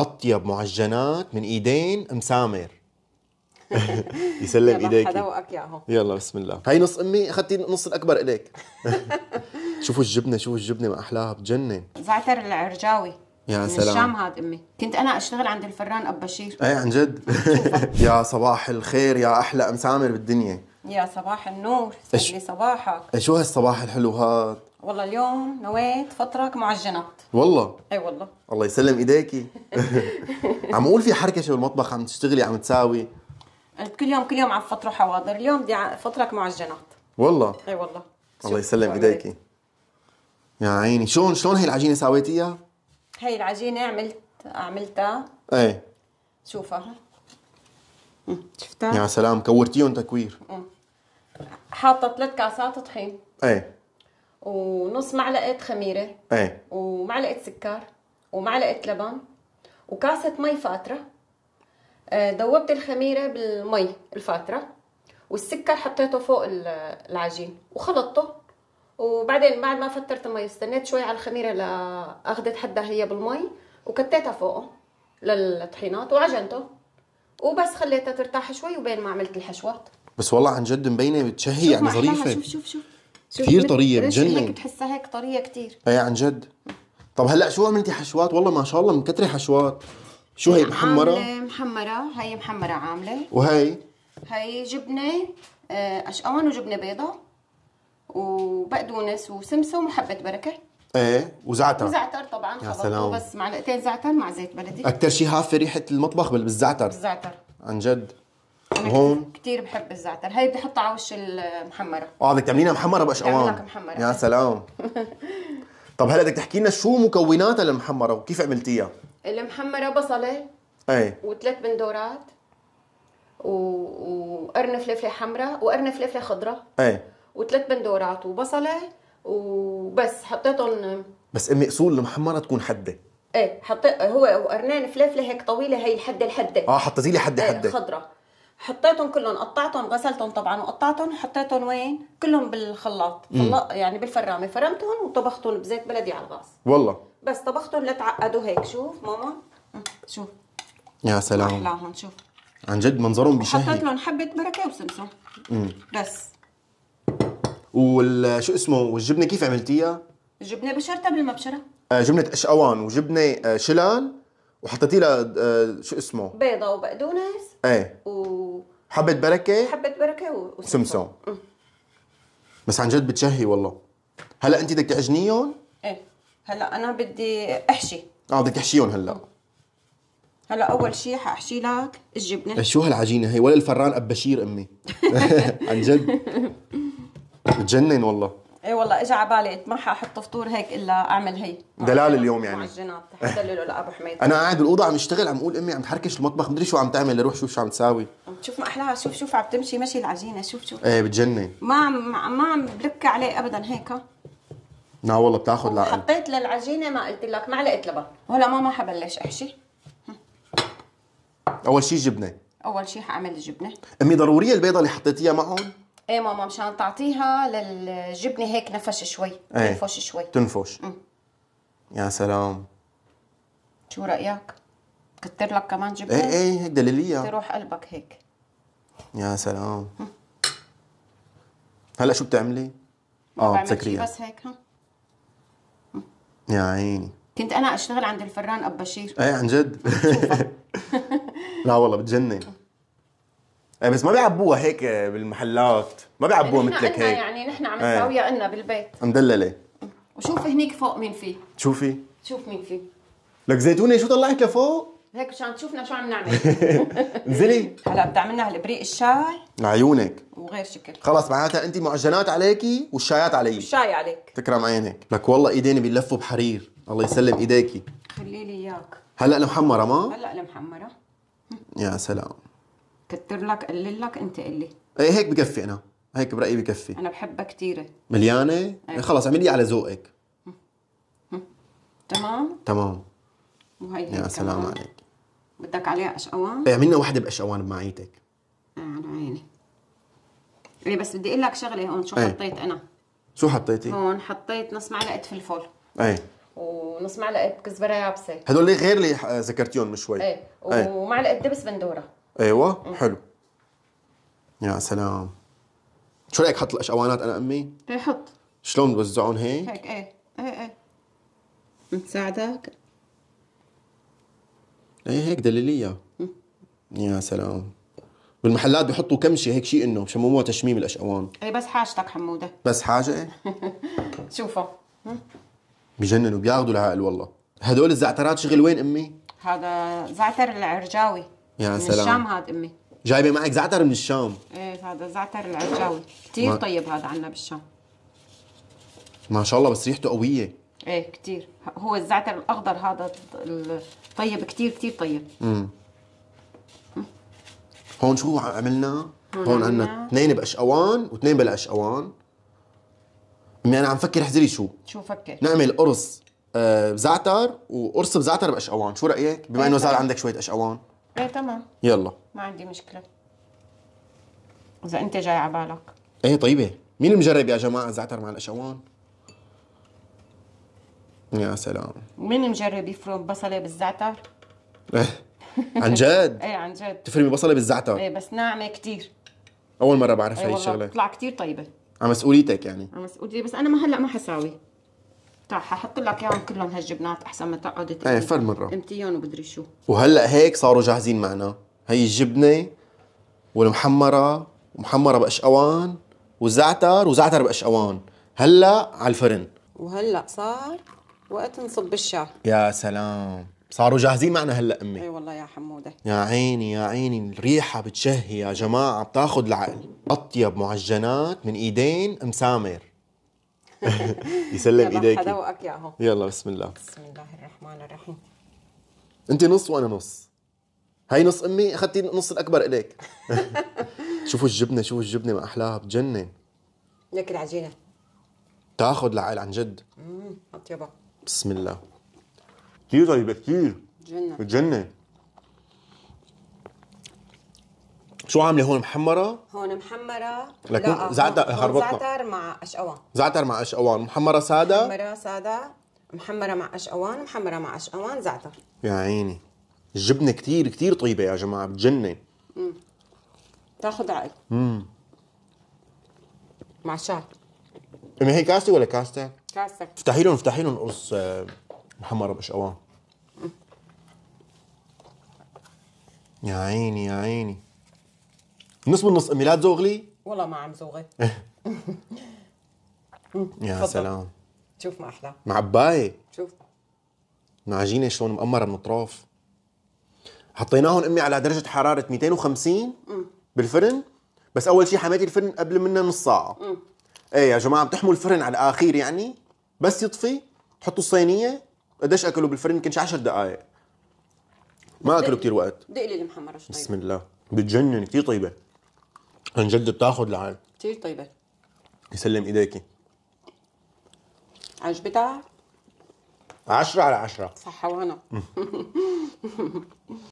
اطيب معجنات من ايدين مسامر يسلم ايديك حدوقك يلا بسم الله هاي نص امي اخذتي نص الاكبر الك شوفوا الجبنه شوفوا الجبنه ما احلاها بجنن زعتر العرجاوي يا سلام الشام هاد امي كنت انا اشتغل عند الفران اب بشير ايه عن جد يا صباح الخير يا احلى سامر بالدنيا يا صباح النور سعد لي صباحك شو هالصباح الحلو هاد والله اليوم نويت فطرك معجنات والله اي والله الله يسلم ايديكي عم اقول في حركه شو بالمطبخ عم تشتغلي عم تساوي قلت كل يوم كل يوم عم فطروا حواضر اليوم بدي فطرك معجنات والله اي والله الله يسلم ايديكي يا عيني شلون شلون هي العجينه ساويتيها هي العجينه عملت عملتها ايه شوفها شفتها يا سلام كورتيهم تكوير مم. حاطه ثلاث كاسات طحين ايه ونص معلقه خميره ايه ومعلقه سكر ومعلقه لبن وكاسه مي فاتره ذوبت آه، الخميره بالمي الفاتره والسكر حطيته فوق العجين وخلطته وبعدين بعد ما فترت المي استنيت شوي على الخميره لاخذت حدها هي بالمي وكتيتها فوقه للطحينات وعجنته وبس خليتها ترتاح شوي وبين ما عملت الحشوات بس والله عن جد مبينه بتشهي يعني ظريفه شوف شوف شوف كثير طريه بتجنن انك بتحسها هيك طريه كثير ايه عن جد طب هلا شو عملتي حشوات والله ما شاء الله من كتر حشوات شو هي محمره محمره هي محمره عامله وهي هي جبنه اشقان آه، وجبنه بيضاء وبقدونس وسمسم وحبه بركه ايه وزعتر وزعتر طبعا يا سلام بس معلقتين زعتر مع زيت بلدي اكثر شيء هافه ريحه المطبخ بالزعتر بالزعتر عن جد وهون كثير بحب الزعتر هي بدي احطها على وش المحمره اه بدك تعمليها محمره بقى لك محمره يا سلام طب هلا بدك تحكي لنا شو مكوناتها المحمره وكيف عملتيها المحمره بصله ايه وثلاث بندورات و... وقرن فلفله حمراء وقرن فلفله خضراء ايه وثلاث بندورات وبصله وبس حطيتهم بس امي اصول المحمره تكون حده ايه حطيت هو وقرنين فلفله هيك طويله هي الحده الحده اه حطيتي لي حده إيه، حده ايه خضراء حطيتهم كلهم قطعتهم غسلتهم طبعا وقطعتهم حطيتهم وين كلهم بالخلاط خلاط يعني بالفرامه فرمتهم وطبختهم بزيت بلدي على الغاز والله بس طبختهم لتعقدوا هيك شوف ماما شوف يا سلام احلاهم شوف عن جد منظرهم بشهي حطيت لهم حبه بركه وسمسم بس وال شو اسمه والجبنه كيف عملتيها؟ الجبنه بشرتها بالمبشره آه، جبنه اشقوان وجبنه آه، شلال وحطيتي لها آه، شو اسمه بيضه وبقدونس ايه وحبة بركه حبه بركه وسمسم بس عن جد بتشهي والله هلا انت بدك تعجنيهم ايه هلا انا بدي احشي اه بدك تحشيهم هلا هلا اول شيء حاحشي لك الجبنه إيه، شو هالعجينه هي ولا الفران اب بشير امي عن جد بتجنن والله اي والله اجى على بالي ما حاحط فطور هيك الا اعمل هي دلال اليوم يعني معجنات دلله لابو حميد انا قاعد بالاوضه عم اشتغل عم اقول امي عم تحركش المطبخ مدري شو عم تعمل روح شوف شو عم تساوي شوف ما احلاها شوف شوف عم تمشي مشي العجينه شوف شوف ايه بتجنن ما عم ما عم بلك عليه ابدا هيك لا والله بتاخذ لا حطيت للعجينه ما قلت لك معلقه لبن هلا ماما حبلش احشي اول شيء جبنه اول شيء حاعمل الجبنه امي ضروريه البيضه اللي حطيتيها معهم ايه ماما مشان تعطيها للجبنه هيك نفش شوي ايه. تنفش شوي تنفش يا سلام شو رايك؟ كتر لك كمان جبنه؟ ايه ايه هيك دلليه تروح قلبك هيك يا سلام هلا شو بتعملي؟ اه بتسكريها بس هيك ها يا عيني كنت انا اشتغل عند الفران ابو بشير ايه عن جد لا والله بتجنن آه، بس ما بيعبوها هيك بالمحلات ما بيعبوها يعني مثلك هيك يعني نحن عم آه. نساويها قلنا بالبيت مدلله وشوفي هنيك فوق مين فيه شوفي شوف مين فيه لك زيتونه شو طلعت لفوق هيك مشان تشوفنا شو عم نعمل انزلي هلا بتعملنا هالبريق الشاي لعيونك وغير شكل خلص معناتها انت معجنات عليكي والشايات علي الشاي عليك تكرم عينك لك والله ايديني بيلفوا بحرير الله يسلم ايديكي خلي لي اياك هلا المحمره ما هلا المحمره يا سلام كتر لك قلل لك انت قل لي ايه هيك بكفي انا هيك برايي بكفي انا بحبها كثيره مليانه أيه. خلص اعملي على ذوقك تمام تمام وهي هيك يا سلام عليك بدك عليها قشقوان؟ ايه عملنا وحده بقشقوان بمعيتك اه على عيني ايه بس بدي اقول لك شغله هون شو ايه. حطيت انا شو حطيتي؟ هون حطيت نص معلقه فلفل ايه ونص معلقه كزبره يابسه هدول غير اللي ذكرتيهم من شوي ايه, إيه. ومعلقه دبس بندوره ايوه حلو يا سلام شو رايك حط الاشقوانات انا امي؟ ايه حط شلون بوزعهم هيك؟ هيك ايه ايه ايه بتساعدك؟ ايه هيك دليلية يا سلام بالمحلات بيحطوا كم شيء هيك شيء انه بشمموها تشميم الاشقوان ايه بس حاجتك حموده بس حاجه ايه شوفه بجننوا بياخذوا العقل والله هدول الزعترات شغل وين امي؟ هذا زعتر العرجاوي يا سلام الشام هاد امي جايبه معك زعتر من الشام ايه هذا زعتر العرجاوي كثير ما... طيب هذا عندنا بالشام ما شاء الله بس ريحته قويه ايه كثير هو الزعتر الاخضر هذا طيب كثير كثير طيب امم هون شو عملنا؟ هون عندنا اثنين بقشقوان واثنين بلا قشقوان امي انا عم فكر احزري شو؟ شو شو فكر؟ نعمل قرص آه، بزعتر وقرص بزعتر بقشقوان شو رايك؟ بما انه صار عندك شويه قشقوان ايه تمام يلا ما عندي مشكله اذا انت جاي على بالك ايه طيبه مين المجرب يا جماعه زعتر مع الاشوان يا سلام مين مجرب يفرم بصله بالزعتر إيه. عن جد ايه عن جد تفرمي بصله بالزعتر ايه بس ناعمه كثير اول مره بعرف هي إيه، الشغله بتطلع كثير طيبه على مسؤوليتك يعني على مسؤوليتي بس انا ما هلا ما حساوي راح طيب، احط لك اياهم كلهم هالجبنات احسن ما تقعد ايه فر مره امتيهم وبدري شو وهلا هيك صاروا جاهزين معنا هي الجبنه والمحمره ومحمره بقشقوان والزعتر وزعتر بقشقوان هلا على الفرن وهلا صار وقت نصب الشاي يا سلام صاروا جاهزين معنا هلا امي اي والله يا حموده يا عيني يا عيني الريحه بتشهي يا جماعه بتاخذ العقل اطيب معجنات من ايدين مسامر يسلم ايديك حدوقك اياها يلا بسم الله بسم الله الرحمن الرحيم انت نص وانا نص هاي نص امي اخذتي نص الاكبر الك شوفوا الجبنه شوفوا الجبنه ما احلاها بتجنن لك العجينه تاخذ العقل عن جد امم اطيبها بسم الله كثير طيبه كثير بتجنن بتجنن شو عامله هون محمره؟ هون محمره لكن زعتر هربتنا زعتر مع اشقوان زعتر مع اشقوان محمره ساده محمره ساده محمره مع اشقوان محمره مع اشقوان زعتر يا عيني الجبنه كتير كتير طيبه يا جماعه بتجنن تاخذ عقل امم مع شاي ما هي كاستي ولا كاستك؟ كاستك افتحي لهم افتحي لهم قرص آه، محمره باشقوان يا عيني يا عيني نص بالنص لا تزوغلي والله ما عم زوغي يا سلام شوف ما احلى معباية شوف معجينة شلون مقمرة من الطرف حطيناهم امي على درجة حرارة 250 بالفرن بس اول شيء حميتي الفرن قبل منه نص ساعة ايه يا جماعة بتحموا الفرن على الاخير يعني بس يطفي تحطوا الصينية قديش اكلوا بالفرن يمكن شي 10 دقائق ما اكلوا كثير وقت دقلي المحمرة شوي طيب؟ بسم الله بتجنن كثير طيبة عن جد بتاخذ لعين كثير طيبه يسلم ايديكي عجبتها؟ عشرة على عشرة صح وانا